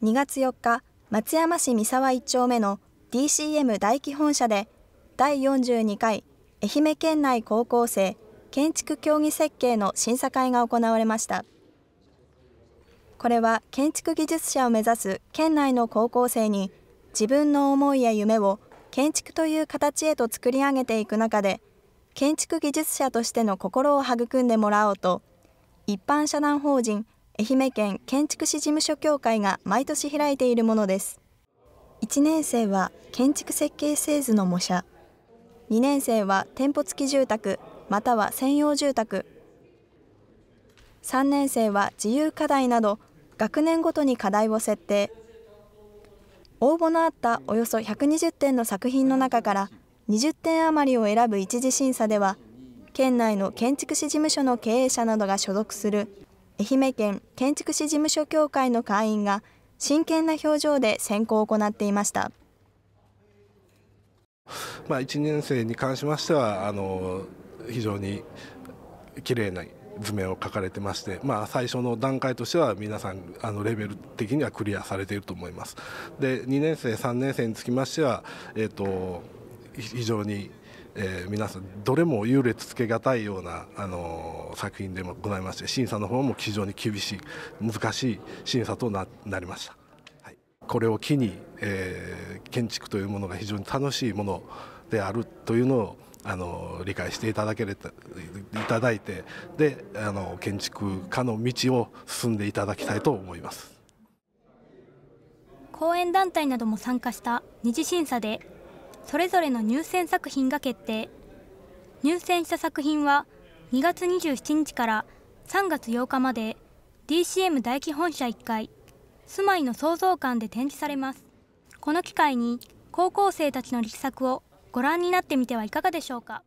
2月4日、松山市三沢1丁目の DCM 大基本社で第42回愛媛県内高校生建築競技設計の審査会が行われました。これは建築技術者を目指す県内の高校生に自分の思いや夢を建築という形へと作り上げていく中で建築技術者としての心を育んでもらおうと一般社団法人愛媛県建築士事務所協会が毎年開いているものです1年生は建築設計製図の模写2年生は店舗付き住宅または専用住宅3年生は自由課題など学年ごとに課題を設定応募のあったおよそ120点の作品の中から20点余りを選ぶ一次審査では県内の建築士事務所の経営者などが所属する愛媛県建築士事務所協会の会員が真剣な表情で選考を行っていました。まあ、1年生に関しましてはあの非常に綺麗な図面を描かれてまして、まあ、最初の段階としては皆さんあのレベル的にはクリアされていると思います。で2年生3年生につきましては、えーと、と非常にえー、皆さんどれも優劣つけがたいような、あの作品でもございまして審査の方も非常に厳しい難しい審査となりました、はい、これを機に、えー、建築というものが非常に楽しいものであるというのをあの理解していただけれたいただいてであの建築家の道を進んでいただきたいと思います。講演団体なども参加した二次審査でそれぞれの入選作品が決定入選した作品は2月27日から3月8日まで DCM 大基本社1階住まいの創造館で展示されますこの機会に高校生たちの力作をご覧になってみてはいかがでしょうか